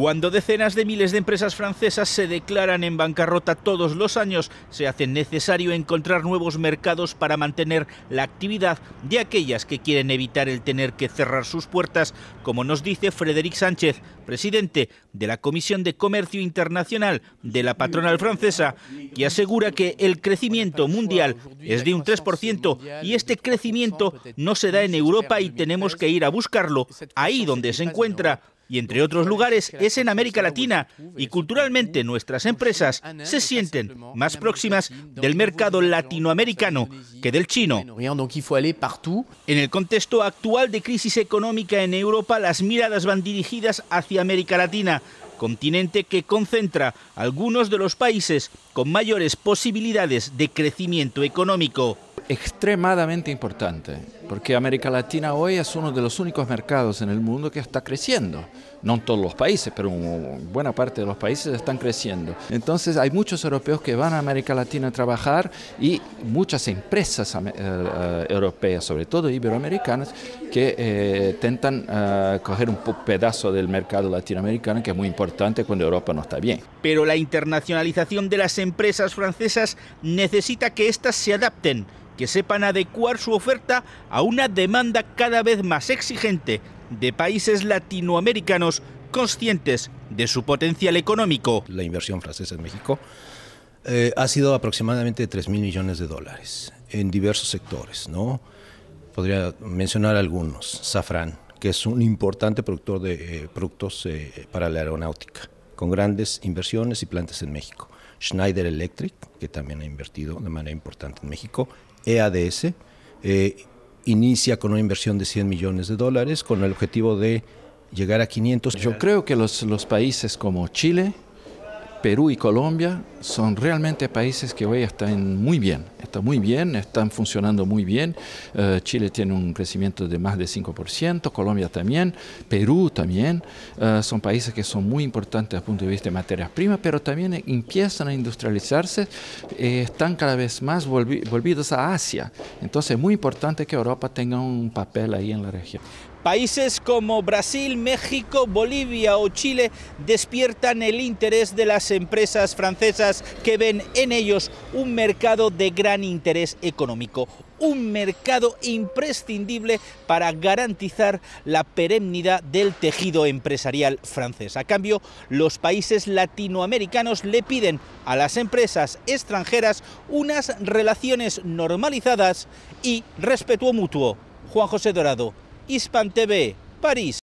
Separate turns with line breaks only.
Cuando decenas de miles de empresas francesas se declaran en bancarrota todos los años, se hace necesario encontrar nuevos mercados para mantener la actividad de aquellas que quieren evitar el tener que cerrar sus puertas, como nos dice Frédéric Sánchez, presidente de la Comisión de Comercio Internacional de la patronal francesa, que asegura que el crecimiento mundial es de un 3% y este crecimiento no se da en Europa y tenemos que ir a buscarlo ahí donde se encuentra y entre otros lugares es en América Latina y culturalmente nuestras pues empresas se sienten más próximas del mercado latinoamericano que del chino. En el contexto actual de crisis económica en Europa, las miradas van dirigidas hacia América Latina, continente que concentra algunos de los países con mayores posibilidades de crecimiento económico extremadamente importante, porque América Latina
hoy es uno de los únicos mercados en el mundo que está creciendo. No en todos los países, pero buena parte de los países están creciendo. Entonces hay muchos europeos que van a América Latina a trabajar y muchas empresas eh, eh, europeas, sobre todo iberoamericanas,
que eh, intentan coger un pedazo del mercado latinoamericano que es muy importante cuando Europa no está bien. Pero la internacionalización de las empresas francesas necesita que éstas se adapten que sepan adecuar su oferta a una demanda cada vez más exigente de países latinoamericanos conscientes de
su potencial económico. La inversión francesa en México eh, ha sido aproximadamente 3 mil millones de dólares en diversos sectores, ¿no? Podría mencionar algunos. Safran, que es un importante productor de eh, productos eh, para la aeronáutica, con grandes inversiones y plantas en México. Schneider Electric, que también ha invertido de manera importante en México, EADS, eh, inicia con una inversión de 100 millones de dólares con el objetivo de llegar a 500. Yo creo que los países
como Chile, Perú y Colombia son realmente países que hoy están muy bien, están muy bien, están funcionando muy bien. Eh, Chile tiene un crecimiento de más de 5%, Colombia también, Perú también. Eh, son países que son muy importantes desde el punto de vista de materias primas, pero también empiezan a industrializarse, eh, están cada vez más volvidos a Asia. Entonces es muy importante que Europa tenga un papel ahí
en la región. Países como Brasil, México, Bolivia o Chile despiertan el interés de las empresas francesas que ven en ellos un mercado de gran interés económico, un mercado imprescindible para garantizar la perennidad del tejido empresarial francés. A cambio, los países latinoamericanos le piden a las empresas extranjeras unas relaciones normalizadas y respeto mutuo. Juan José Dorado, Hispan TV, París.